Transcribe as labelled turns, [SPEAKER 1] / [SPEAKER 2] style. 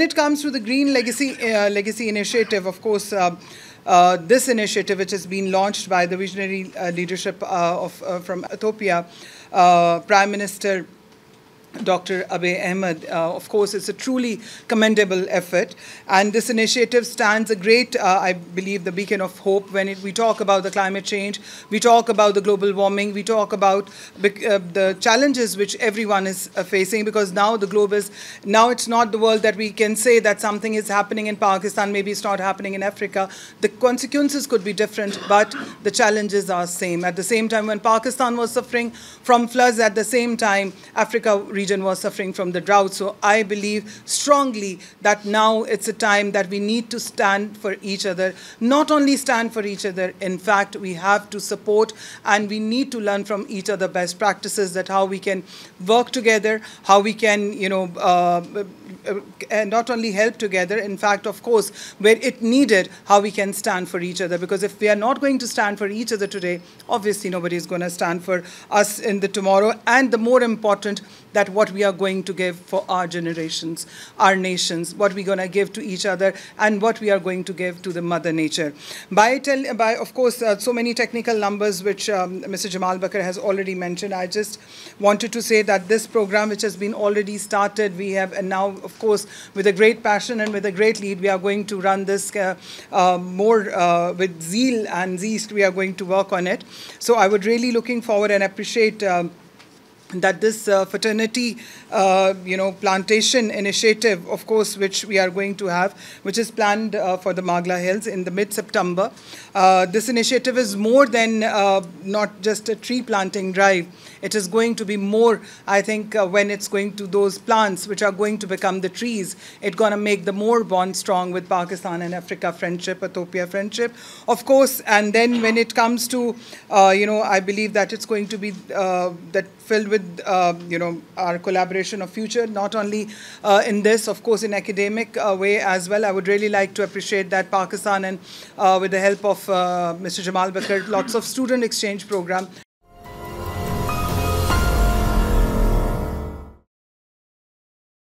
[SPEAKER 1] When it comes to the Green Legacy, uh, Legacy Initiative, of course, uh, uh, this initiative, which has been launched by the visionary uh, leadership uh, of, uh, from Ethiopia, Prime Minister Dr. Abe Ahmed. Uh, of course, it's a truly commendable effort. And this initiative stands a great, uh, I believe, the beacon of hope when it, we talk about the climate change, we talk about the global warming, we talk about uh, the challenges which everyone is uh, facing because now the globe is, now it's not the world that we can say that something is happening in Pakistan, maybe it's not happening in Africa. The consequences could be different, but the challenges are same. At the same time, when Pakistan was suffering from floods, at the same time, Africa region was suffering from the drought. So I believe strongly that now it's a time that we need to stand for each other. Not only stand for each other, in fact, we have to support and we need to learn from each other best practices that how we can work together, how we can, you know, uh, uh, uh, not only help together, in fact, of course, where it needed, how we can stand for each other. Because if we are not going to stand for each other today, obviously nobody is going to stand for us in the tomorrow. And the more important, that what we are going to give for our generations, our nations, what we're going to give to each other, and what we are going to give to the mother nature. By, tell, by of course, uh, so many technical numbers which um, Mr. Jamal Bakr has already mentioned. I just wanted to say that this program, which has been already started, we have now, of course, with a great passion and with a great lead, we are going to run this uh, uh, more uh, with zeal and zest. We are going to work on it. So I would really looking forward and appreciate um, that this uh, fraternity, uh, you know, plantation initiative, of course, which we are going to have, which is planned uh, for the Magla Hills in the mid-September. Uh, this initiative is more than uh, not just a tree planting drive. It is going to be more, I think, uh, when it's going to those plants which are going to become the trees. It's going to make the more bond strong with Pakistan and Africa friendship, Ethiopia friendship, of course. And then when it comes to, you know, I believe that it's going to be that filled with with uh, you know our collaboration of future, not only uh, in this, of course, in academic uh, way as well. I would really like to appreciate that Pakistan and uh, with the help of uh, Mr. Jamal Bakr, lots of student exchange program